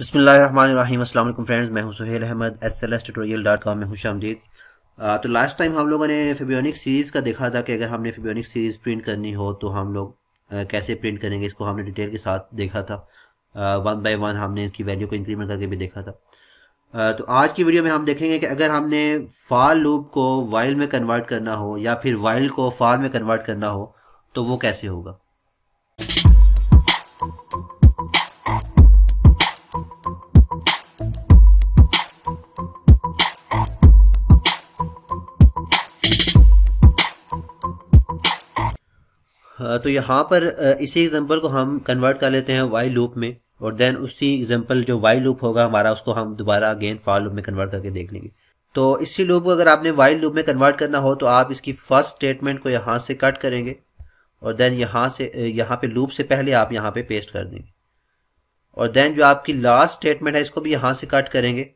बसमीम फ्रेंड्स मैं हूं Suhail Ahmad S L S tutorial dot com में खुश तो लास्ट टाइम हम लोगों ने फिबियोनिक सीरीज़ का देखा था कि अगर हमने फिबियोनिक सीरीज़ प्रिंट करनी हो तो हम लोग कैसे प्रिंट करेंगे इसको हमने डिटेल के साथ देखा था वन बाय वन हमने इसकी वैल्यू को इंक्रीमेंट करके भी देखा था तो आज की वीडियो में हम देखेंगे कि अगर हमने फाल लूप को वाइल में कन्वर्ट करना हो या फिर वाइल को फाल में कन्वर्ट करना हो तो वो कैसे होगा हाँ, तो यहाँ पर इसी एग्जाम्पल को हम कन्वर्ट कर लेते हैं वाई लूप में और देन उसी एग्जाम्पल जो वाई लूप होगा हमारा उसको हम दोबारा अगेन फॉर लूप में कन्वर्ट करके देख लेंगे तो इसी लूप को अगर आपने वाइल लूप में कन्वर्ट करना हो तो आप इसकी फर्स्ट स्टेटमेंट को यहाँ से कट करेंगे और देन यहाँ से यहाँ पे लूप से पहले आप यहाँ पे पेस्ट कर देंगे और देन जो आपकी लास्ट स्टेटमेंट है इसको भी यहाँ से कट करेंगे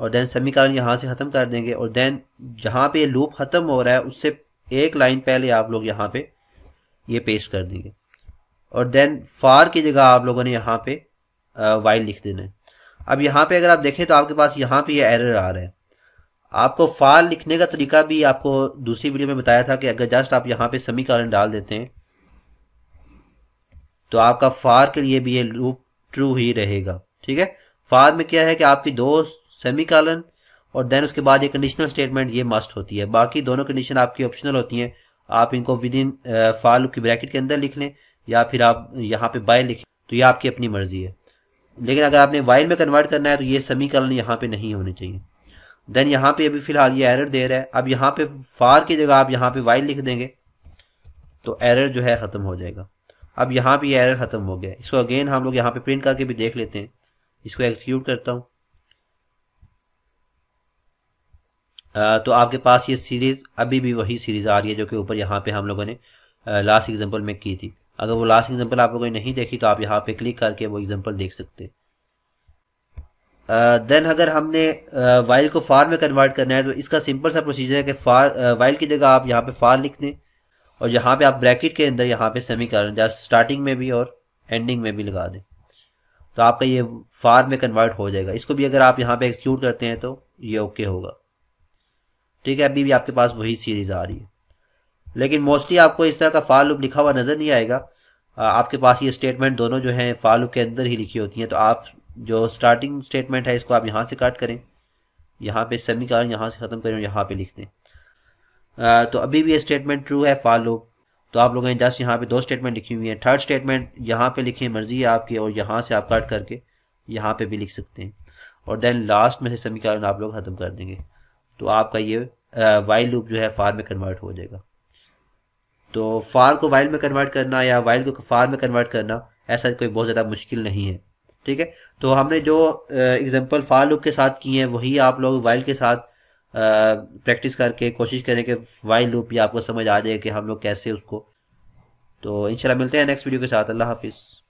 और देन समीकरण यहाँ से ख़त्म कर देंगे और देन जहाँ पे ये लूप ख़त्म हो रहा है उससे एक लाइन पहले आप लोग यहाँ पे ये पेस्ट कर देंगे और देन फार की जगह आप लोगों ने यहाँ पे वाइल लिख देना है अब यहाँ पे अगर आप देखें तो आपके पास यहाँ पे ये यह एरर आ रहा है आपको फार लिखने का तरीका भी आपको दूसरी वीडियो में बताया था कि अगर जस्ट आप यहाँ पे समीकरण डाल देते हैं तो आपका फार के लिए भी ये लूप ट्रू ही रहेगा ठीक है फार में क्या है कि आपकी दो सेमीकॉलन और देन उसके बाद ये कंडीशनल स्टेटमेंट ये मस्ट होती है बाकी दोनों कंडीशन आपकी ऑप्शनल होती हैं आप इनको विद इन फॉर की ब्रैकेट के अंदर लिख लें या फिर आप यहाँ पे बाय लिखें तो ये आपकी अपनी मर्जी है लेकिन अगर आपने वाइल में कन्वर्ट करना है तो ये समीकरण यहाँ पे नहीं होने चाहिए देन यहाँ पे अभी फिलहाल ये एरर दे रहा है अब यहाँ पे फार की जगह आप यहाँ पे वाइल लिख देंगे तो एरर जो है ख़त्म हो जाएगा अब यहाँ पे ये एरर ख़त्म हो गया इसको अगेन हम लोग यहाँ पे प्रिंट करके भी देख लेते हैं इसको एग्जीक्यूट करता हूँ तो आपके पास ये सीरीज़ अभी भी वही सीरीज़ आ रही है जो कि ऊपर यहाँ पे हम लोगों ने लास्ट एग्जांपल में की थी अगर वो लास्ट एग्जांपल आप लोगों ने नहीं देखी तो आप यहाँ पे क्लिक करके वो एग्जांपल देख सकते देन अगर हमने वाइल को फार में कन्वर्ट करना है तो इसका सिंपल सा प्रोसीजर है कि फार वाइल की जगह आप यहाँ पे फार लिख दें और यहाँ पे आप ब्रैकेट के अंदर यहाँ पे सेमी कर स्टार्टिंग में भी और एंडिंग में भी लगा दें तो आपका ये फार में कन्वर्ट हो जाएगा इसको भी अगर आप यहाँ पे एक्सक्यूट करते हैं तो ये ओके होगा ठीक है अभी भी आपके पास वही सीरीज आ रही है लेकिन मोस्टली आपको इस तरह का फाल लिखा हुआ नज़र नहीं आएगा आपके पास ये स्टेटमेंट दोनों जो है फाल के अंदर ही लिखी होती है तो आप जो स्टार्टिंग स्टेटमेंट है इसको आप यहां से काट करें यहां पे समीकरण यहां से ख़त्म करें यहां पर पे लिख दें तो अभी भी ये स्टेटमेंट ट्रू है फाल तो आप लोगों ने जस्ट यहाँ पे दो स्टेटमेंट लिखी हुई है थर्ड स्टेटमेंट यहाँ पे है मर्जी है आपकी और यहां से आप कट करके यहाँ पे भी लिख सकते हैं और देन लास्ट में से समीकरण आप लोग ख़त्म कर देंगे तो आपका ये वाइल लूप जो है फार में कन्वर्ट हो जाएगा तो फार को वाइल में कन्वर्ट करना या वाइल को फार में कन्वर्ट करना ऐसा कोई बहुत ज़्यादा मुश्किल नहीं है ठीक है तो हमने जो एग्जांपल फार लूप के साथ किए हैं वही आप लोग वाइल के साथ प्रैक्टिस करके कोशिश करें कि वाइल लूप भी आपको समझ आ जाए कि हम लोग कैसे उसको तो इंशाल्लाह मिलते हैं नेक्स्ट वीडियो के साथ अल्लाह हाफिज़